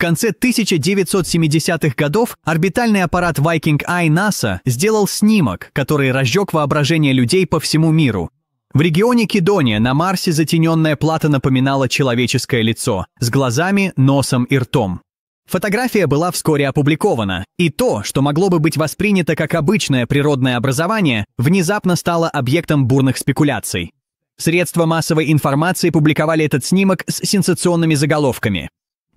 конце 1970-х годов орбитальный аппарат Viking I НАСА сделал снимок, который разжег воображение людей по всему миру. В регионе Кедония на Марсе затененная плата напоминала человеческое лицо с глазами, носом и ртом. Фотография была вскоре опубликована, и то, что могло бы быть воспринято как обычное природное образование, внезапно стало объектом бурных спекуляций. Средства массовой информации публиковали этот снимок с сенсационными заголовками.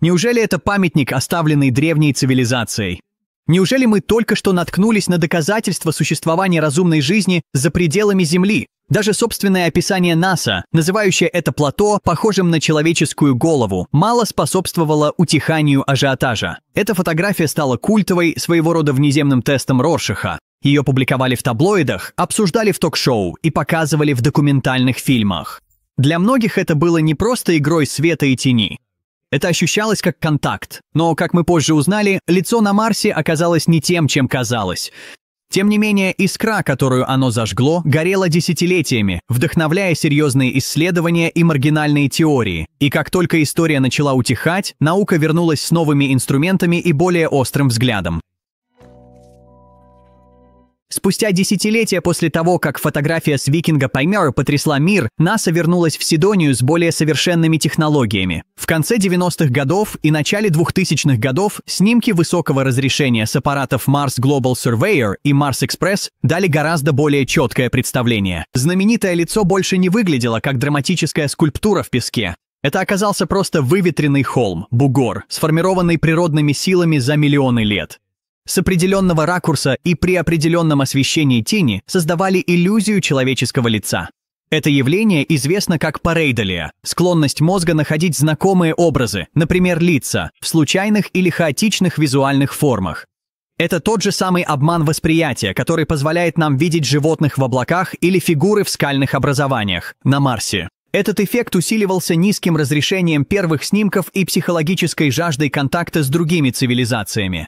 Неужели это памятник, оставленный древней цивилизацией? Неужели мы только что наткнулись на доказательства существования разумной жизни за пределами Земли? Даже собственное описание НАСА, называющее это плато похожим на человеческую голову, мало способствовало утиханию ажиотажа. Эта фотография стала культовой, своего рода внеземным тестом Роршиха. Ее публиковали в таблоидах, обсуждали в ток-шоу и показывали в документальных фильмах. Для многих это было не просто игрой света и тени. Это ощущалось как контакт. Но, как мы позже узнали, лицо на Марсе оказалось не тем, чем казалось. Тем не менее, искра, которую оно зажгло, горела десятилетиями, вдохновляя серьезные исследования и маргинальные теории. И как только история начала утихать, наука вернулась с новыми инструментами и более острым взглядом. Спустя десятилетия после того, как фотография с викинга Паймер потрясла мир, НАСА вернулась в Сидонию с более совершенными технологиями. В конце 90-х годов и начале 2000-х годов снимки высокого разрешения с аппаратов Mars Global Surveyor и Mars Express дали гораздо более четкое представление. Знаменитое лицо больше не выглядело как драматическая скульптура в песке, это оказался просто выветренный холм, бугор, сформированный природными силами за миллионы лет с определенного ракурса и при определенном освещении тени создавали иллюзию человеческого лица. Это явление известно как парейдолия – склонность мозга находить знакомые образы, например, лица, в случайных или хаотичных визуальных формах. Это тот же самый обман восприятия, который позволяет нам видеть животных в облаках или фигуры в скальных образованиях на Марсе. Этот эффект усиливался низким разрешением первых снимков и психологической жаждой контакта с другими цивилизациями.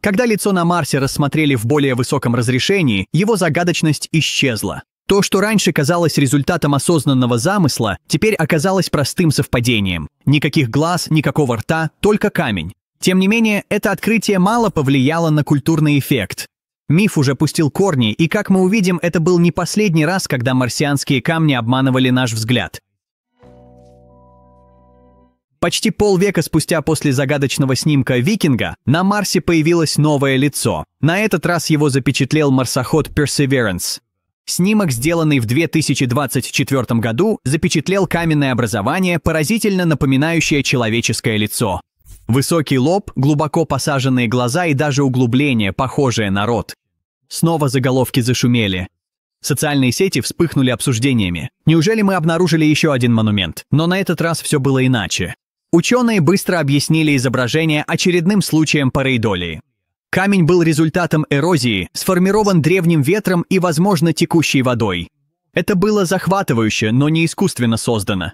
Когда лицо на Марсе рассмотрели в более высоком разрешении, его загадочность исчезла. То, что раньше казалось результатом осознанного замысла, теперь оказалось простым совпадением. Никаких глаз, никакого рта, только камень. Тем не менее, это открытие мало повлияло на культурный эффект. Миф уже пустил корни, и, как мы увидим, это был не последний раз, когда марсианские камни обманывали наш взгляд. Почти полвека спустя после загадочного снимка «Викинга» на Марсе появилось новое лицо. На этот раз его запечатлел марсоход Perseverance. Снимок, сделанный в 2024 году, запечатлел каменное образование, поразительно напоминающее человеческое лицо. Высокий лоб, глубоко посаженные глаза и даже углубление, похожее на рот. Снова заголовки зашумели. Социальные сети вспыхнули обсуждениями. Неужели мы обнаружили еще один монумент? Но на этот раз все было иначе. Ученые быстро объяснили изображение очередным случаем параидолии. Камень был результатом эрозии, сформирован древним ветром и, возможно, текущей водой. Это было захватывающе, но не искусственно создано.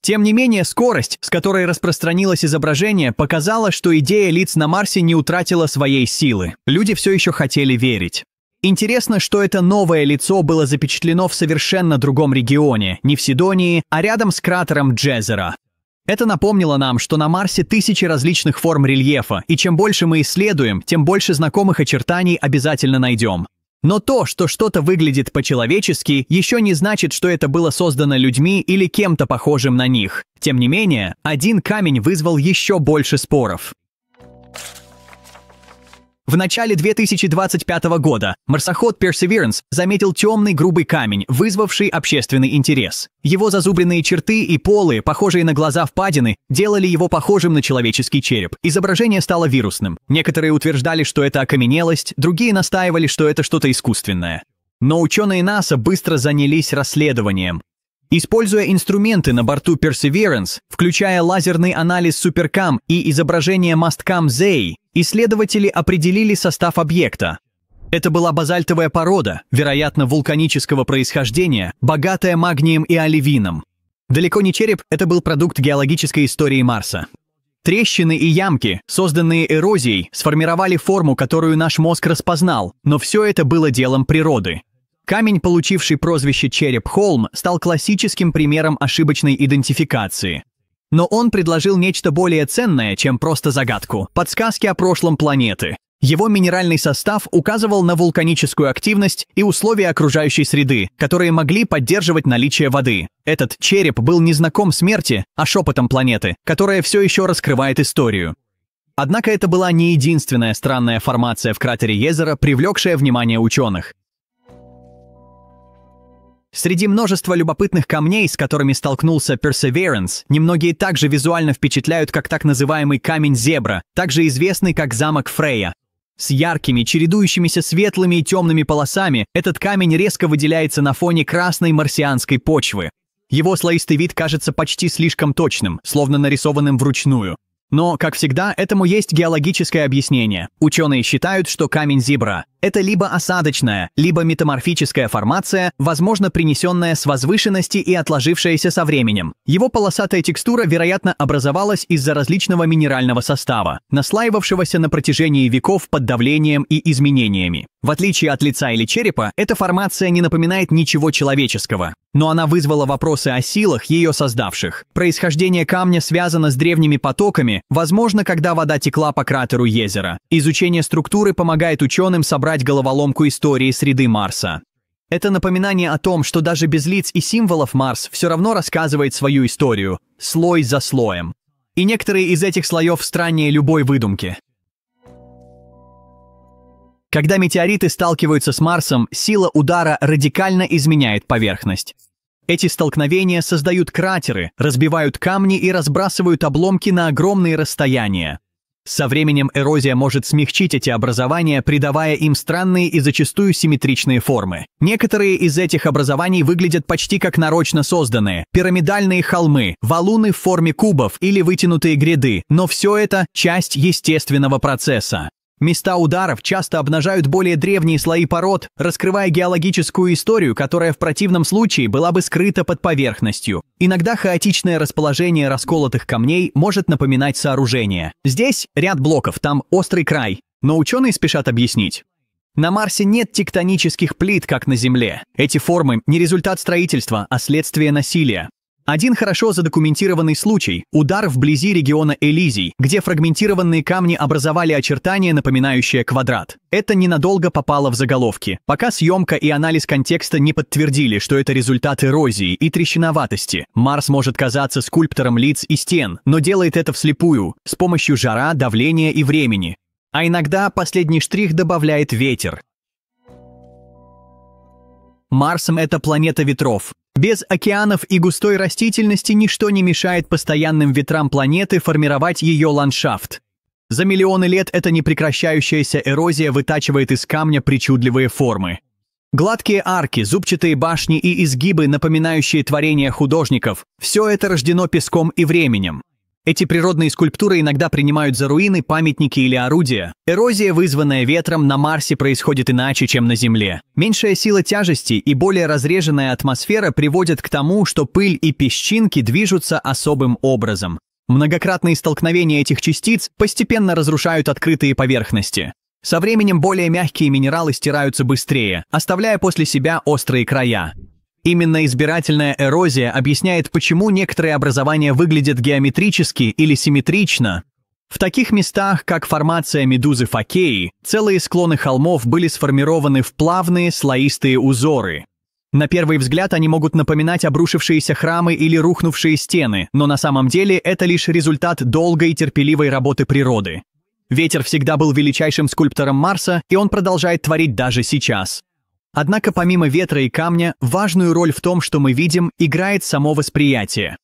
Тем не менее, скорость, с которой распространилось изображение, показала, что идея лиц на Марсе не утратила своей силы. Люди все еще хотели верить. Интересно, что это новое лицо было запечатлено в совершенно другом регионе, не в Сидонии, а рядом с кратером Джезера. Это напомнило нам, что на Марсе тысячи различных форм рельефа, и чем больше мы исследуем, тем больше знакомых очертаний обязательно найдем. Но то, что что-то выглядит по-человечески, еще не значит, что это было создано людьми или кем-то похожим на них. Тем не менее, один камень вызвал еще больше споров. В начале 2025 года марсоход Perseverance заметил темный грубый камень, вызвавший общественный интерес. Его зазубренные черты и полы, похожие на глаза впадины, делали его похожим на человеческий череп. Изображение стало вирусным. Некоторые утверждали, что это окаменелость, другие настаивали, что это что-то искусственное. Но ученые НАСА быстро занялись расследованием. Используя инструменты на борту Perseverance, включая лазерный анализ SuperCam и изображение MastCam ZEI, исследователи определили состав объекта. Это была базальтовая порода, вероятно, вулканического происхождения, богатая магнием и оливином. Далеко не череп, это был продукт геологической истории Марса. Трещины и ямки, созданные эрозией, сформировали форму, которую наш мозг распознал, но все это было делом природы. Камень, получивший прозвище Череп-Холм, стал классическим примером ошибочной идентификации. Но он предложил нечто более ценное, чем просто загадку – подсказки о прошлом планеты. Его минеральный состав указывал на вулканическую активность и условия окружающей среды, которые могли поддерживать наличие воды. Этот череп был не знаком смерти, а шепотом планеты, которая все еще раскрывает историю. Однако это была не единственная странная формация в кратере Езера, привлекшая внимание ученых. Среди множества любопытных камней, с которыми столкнулся Perseverance, немногие также визуально впечатляют как так называемый камень зебра, также известный как замок Фрея. С яркими, чередующимися светлыми и темными полосами этот камень резко выделяется на фоне красной марсианской почвы. Его слоистый вид кажется почти слишком точным, словно нарисованным вручную. Но, как всегда, этому есть геологическое объяснение. Ученые считают, что камень зибра – это либо осадочная, либо метаморфическая формация, возможно, принесенная с возвышенности и отложившаяся со временем. Его полосатая текстура, вероятно, образовалась из-за различного минерального состава, наслаивавшегося на протяжении веков под давлением и изменениями. В отличие от лица или черепа, эта формация не напоминает ничего человеческого но она вызвала вопросы о силах, ее создавших. Происхождение камня связано с древними потоками, возможно, когда вода текла по кратеру езера. Изучение структуры помогает ученым собрать головоломку истории среды Марса. Это напоминание о том, что даже без лиц и символов Марс все равно рассказывает свою историю, слой за слоем. И некоторые из этих слоев страннее любой выдумки. Когда метеориты сталкиваются с Марсом, сила удара радикально изменяет поверхность. Эти столкновения создают кратеры, разбивают камни и разбрасывают обломки на огромные расстояния. Со временем эрозия может смягчить эти образования, придавая им странные и зачастую симметричные формы. Некоторые из этих образований выглядят почти как нарочно созданные – пирамидальные холмы, валуны в форме кубов или вытянутые гряды, но все это – часть естественного процесса. Места ударов часто обнажают более древние слои пород, раскрывая геологическую историю, которая в противном случае была бы скрыта под поверхностью. Иногда хаотичное расположение расколотых камней может напоминать сооружение. Здесь ряд блоков, там острый край, но ученые спешат объяснить. На Марсе нет тектонических плит, как на Земле. Эти формы не результат строительства, а следствие насилия. Один хорошо задокументированный случай – удар вблизи региона Элизий, где фрагментированные камни образовали очертания, напоминающие квадрат. Это ненадолго попало в заголовки, пока съемка и анализ контекста не подтвердили, что это результат эрозии и трещиноватости. Марс может казаться скульптором лиц и стен, но делает это вслепую, с помощью жара, давления и времени. А иногда последний штрих добавляет ветер. Марсом это планета ветров, без океанов и густой растительности ничто не мешает постоянным ветрам планеты формировать ее ландшафт. За миллионы лет эта непрекращающаяся эрозия вытачивает из камня причудливые формы. Гладкие арки, зубчатые башни и изгибы, напоминающие творения художников – все это рождено песком и временем. Эти природные скульптуры иногда принимают за руины, памятники или орудия. Эрозия, вызванная ветром, на Марсе происходит иначе, чем на Земле. Меньшая сила тяжести и более разреженная атмосфера приводят к тому, что пыль и песчинки движутся особым образом. Многократные столкновения этих частиц постепенно разрушают открытые поверхности. Со временем более мягкие минералы стираются быстрее, оставляя после себя острые края. Именно избирательная эрозия объясняет, почему некоторые образования выглядят геометрически или симметрично. В таких местах, как формация медузы Факеи, целые склоны холмов были сформированы в плавные слоистые узоры. На первый взгляд они могут напоминать обрушившиеся храмы или рухнувшие стены, но на самом деле это лишь результат долгой и терпеливой работы природы. Ветер всегда был величайшим скульптором Марса, и он продолжает творить даже сейчас. Однако помимо ветра и камня, важную роль в том, что мы видим, играет само восприятие.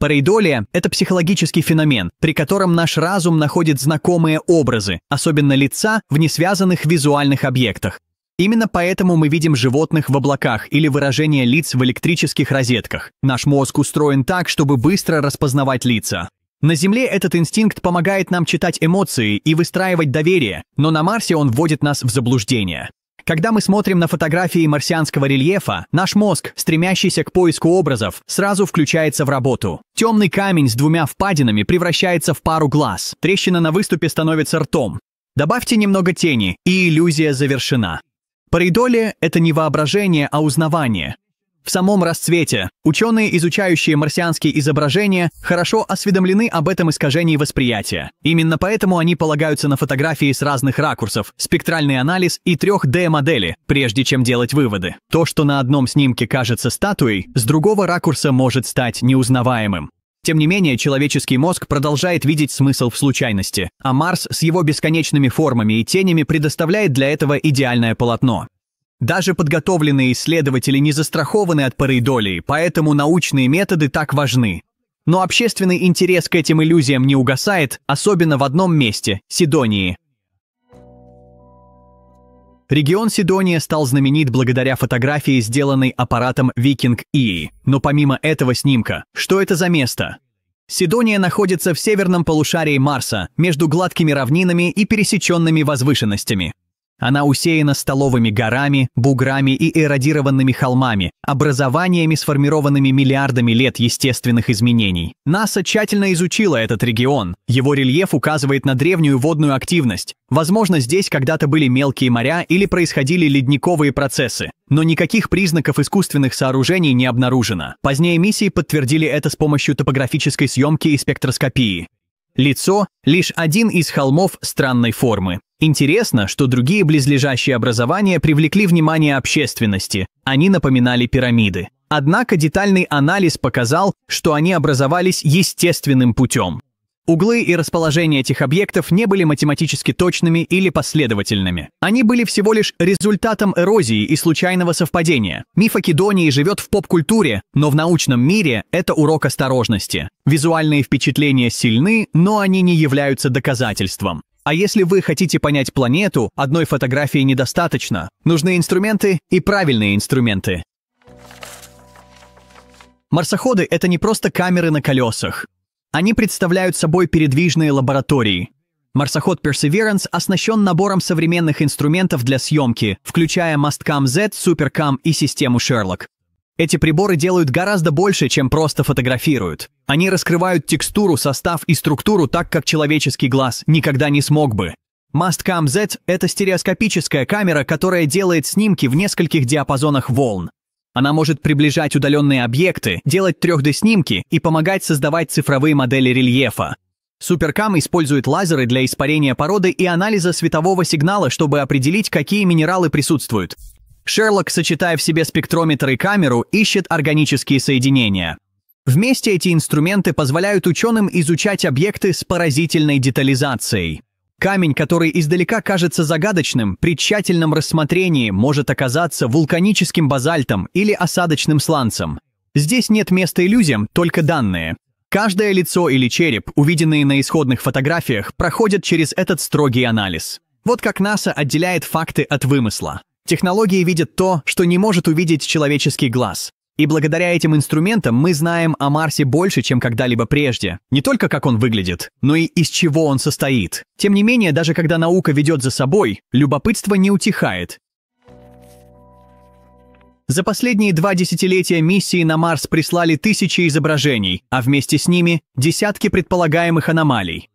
Парейдолия – это психологический феномен, при котором наш разум находит знакомые образы, особенно лица, в несвязанных визуальных объектах. Именно поэтому мы видим животных в облаках или выражение лиц в электрических розетках. Наш мозг устроен так, чтобы быстро распознавать лица. На Земле этот инстинкт помогает нам читать эмоции и выстраивать доверие, но на Марсе он вводит нас в заблуждение. Когда мы смотрим на фотографии марсианского рельефа, наш мозг, стремящийся к поиску образов, сразу включается в работу. Темный камень с двумя впадинами превращается в пару глаз, трещина на выступе становится ртом. Добавьте немного тени, и иллюзия завершена. Паридолия – это не воображение, а узнавание в самом расцвете. Ученые, изучающие марсианские изображения, хорошо осведомлены об этом искажении восприятия. Именно поэтому они полагаются на фотографии с разных ракурсов, спектральный анализ и 3D-модели, прежде чем делать выводы. То, что на одном снимке кажется статуей, с другого ракурса может стать неузнаваемым. Тем не менее, человеческий мозг продолжает видеть смысл в случайности, а Марс с его бесконечными формами и тенями предоставляет для этого идеальное полотно. Даже подготовленные исследователи не застрахованы от пароидолии, поэтому научные методы так важны. Но общественный интерес к этим иллюзиям не угасает, особенно в одном месте – Сидонии. Регион Сидония стал знаменит благодаря фотографии, сделанной аппаратом Викинг И. E. Но помимо этого снимка, что это за место? Сидония находится в северном полушарии Марса, между гладкими равнинами и пересеченными возвышенностями. Она усеяна столовыми горами, буграми и эродированными холмами, образованиями, сформированными миллиардами лет естественных изменений. НАСА тщательно изучила этот регион. Его рельеф указывает на древнюю водную активность. Возможно, здесь когда-то были мелкие моря или происходили ледниковые процессы. Но никаких признаков искусственных сооружений не обнаружено. Позднее миссии подтвердили это с помощью топографической съемки и спектроскопии. Лицо – лишь один из холмов странной формы. Интересно, что другие близлежащие образования привлекли внимание общественности, они напоминали пирамиды. Однако детальный анализ показал, что они образовались естественным путем. Углы и расположение этих объектов не были математически точными или последовательными. Они были всего лишь результатом эрозии и случайного совпадения. Миф о Кедонии живет в поп-культуре, но в научном мире это урок осторожности. Визуальные впечатления сильны, но они не являются доказательством. А если вы хотите понять планету, одной фотографии недостаточно. Нужны инструменты и правильные инструменты. Марсоходы — это не просто камеры на колесах. Они представляют собой передвижные лаборатории. Марсоход Perseverance оснащен набором современных инструментов для съемки, включая MastCam Z, SuperCam и систему Sherlock. Эти приборы делают гораздо больше, чем просто фотографируют. Они раскрывают текстуру, состав и структуру так, как человеческий глаз никогда не смог бы. Mastcam Z – это стереоскопическая камера, которая делает снимки в нескольких диапазонах волн. Она может приближать удаленные объекты, делать 3D-снимки и помогать создавать цифровые модели рельефа. Суперкам использует лазеры для испарения породы и анализа светового сигнала, чтобы определить, какие минералы присутствуют. Шерлок, сочетая в себе спектрометр и камеру, ищет органические соединения. Вместе эти инструменты позволяют ученым изучать объекты с поразительной детализацией. Камень, который издалека кажется загадочным, при тщательном рассмотрении может оказаться вулканическим базальтом или осадочным сланцем. Здесь нет места иллюзиям, только данные. Каждое лицо или череп, увиденные на исходных фотографиях, проходят через этот строгий анализ. Вот как НАСА отделяет факты от вымысла. Технологии видят то, что не может увидеть человеческий глаз. И благодаря этим инструментам мы знаем о Марсе больше, чем когда-либо прежде. Не только как он выглядит, но и из чего он состоит. Тем не менее, даже когда наука ведет за собой, любопытство не утихает. За последние два десятилетия миссии на Марс прислали тысячи изображений, а вместе с ними – десятки предполагаемых аномалий.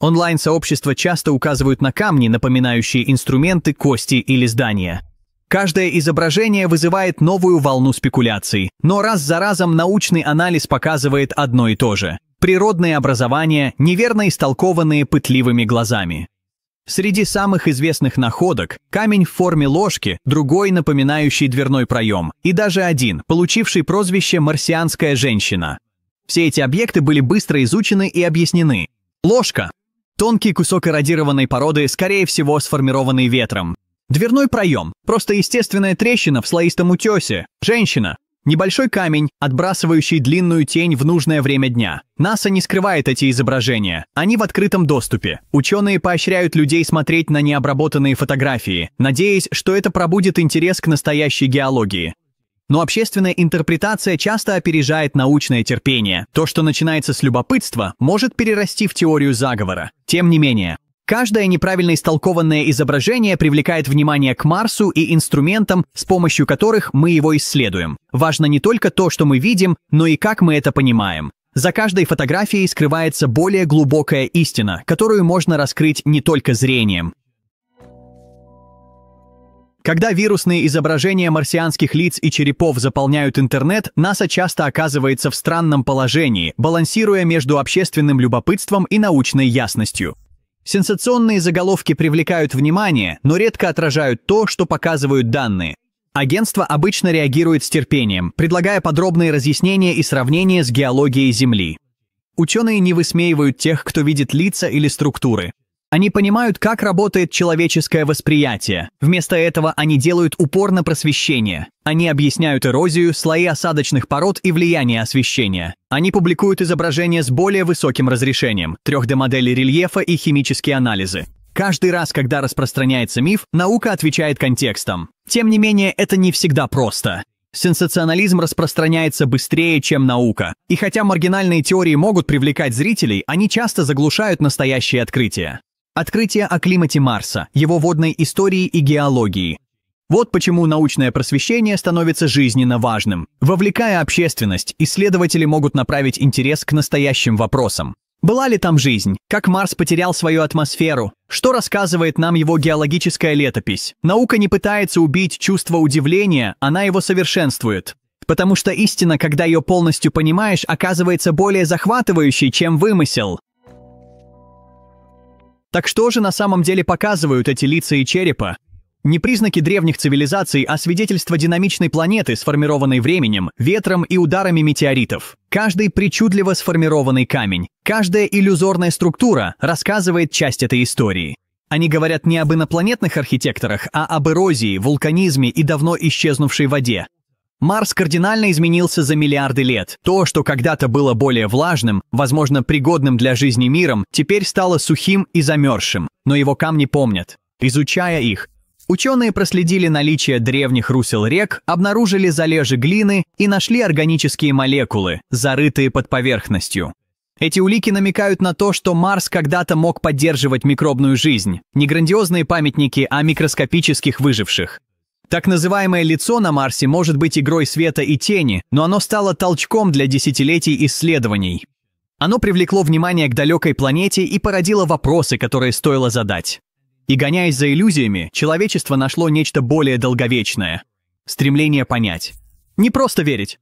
Онлайн-сообщества часто указывают на камни, напоминающие инструменты, кости или здания – Каждое изображение вызывает новую волну спекуляций, но раз за разом научный анализ показывает одно и то же. Природные образования, неверно истолкованные пытливыми глазами. Среди самых известных находок – камень в форме ложки, другой напоминающий дверной проем, и даже один, получивший прозвище «марсианская женщина». Все эти объекты были быстро изучены и объяснены. Ложка – тонкий кусок эродированной породы, скорее всего, сформированный ветром. Дверной проем, просто естественная трещина в слоистом утесе. Женщина. Небольшой камень, отбрасывающий длинную тень в нужное время дня. НАСА не скрывает эти изображения. Они в открытом доступе. Ученые поощряют людей смотреть на необработанные фотографии, надеясь, что это пробудет интерес к настоящей геологии. Но общественная интерпретация часто опережает научное терпение. То, что начинается с любопытства, может перерасти в теорию заговора. Тем не менее, Каждое неправильно истолкованное изображение привлекает внимание к Марсу и инструментам, с помощью которых мы его исследуем. Важно не только то, что мы видим, но и как мы это понимаем. За каждой фотографией скрывается более глубокая истина, которую можно раскрыть не только зрением. Когда вирусные изображения марсианских лиц и черепов заполняют интернет, НАСА часто оказывается в странном положении, балансируя между общественным любопытством и научной ясностью. Сенсационные заголовки привлекают внимание, но редко отражают то, что показывают данные. Агентство обычно реагирует с терпением, предлагая подробные разъяснения и сравнения с геологией Земли. Ученые не высмеивают тех, кто видит лица или структуры. Они понимают, как работает человеческое восприятие. Вместо этого они делают упор на просвещение. Они объясняют эрозию, слои осадочных пород и влияние освещения. Они публикуют изображения с более высоким разрешением, 3D-модели рельефа и химические анализы. Каждый раз, когда распространяется миф, наука отвечает контекстом. Тем не менее, это не всегда просто. Сенсационализм распространяется быстрее, чем наука. И хотя маргинальные теории могут привлекать зрителей, они часто заглушают настоящие открытия. Открытие о климате Марса, его водной истории и геологии. Вот почему научное просвещение становится жизненно важным. Вовлекая общественность, исследователи могут направить интерес к настоящим вопросам. Была ли там жизнь? Как Марс потерял свою атмосферу? Что рассказывает нам его геологическая летопись? Наука не пытается убить чувство удивления, она его совершенствует. Потому что истина, когда ее полностью понимаешь, оказывается более захватывающей, чем вымысел. Так что же на самом деле показывают эти лица и черепа? Не признаки древних цивилизаций, а свидетельство динамичной планеты, сформированной временем, ветром и ударами метеоритов. Каждый причудливо сформированный камень, каждая иллюзорная структура рассказывает часть этой истории. Они говорят не об инопланетных архитекторах, а об эрозии, вулканизме и давно исчезнувшей воде, Марс кардинально изменился за миллиарды лет. То, что когда-то было более влажным, возможно, пригодным для жизни миром, теперь стало сухим и замерзшим, но его камни помнят. Изучая их, Ученые проследили наличие древних русел рек, обнаружили залежи глины и нашли органические молекулы, зарытые под поверхностью. Эти улики намекают на то, что Марс когда-то мог поддерживать микробную жизнь, не грандиозные памятники, а микроскопических выживших. Так называемое «лицо на Марсе» может быть игрой света и тени, но оно стало толчком для десятилетий исследований. Оно привлекло внимание к далекой планете и породило вопросы, которые стоило задать. И гоняясь за иллюзиями, человечество нашло нечто более долговечное. Стремление понять. Не просто верить.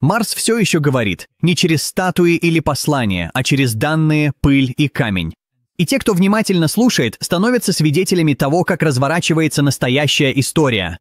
Марс все еще говорит, не через статуи или послания, а через данные, пыль и камень. И те, кто внимательно слушает, становятся свидетелями того, как разворачивается настоящая история.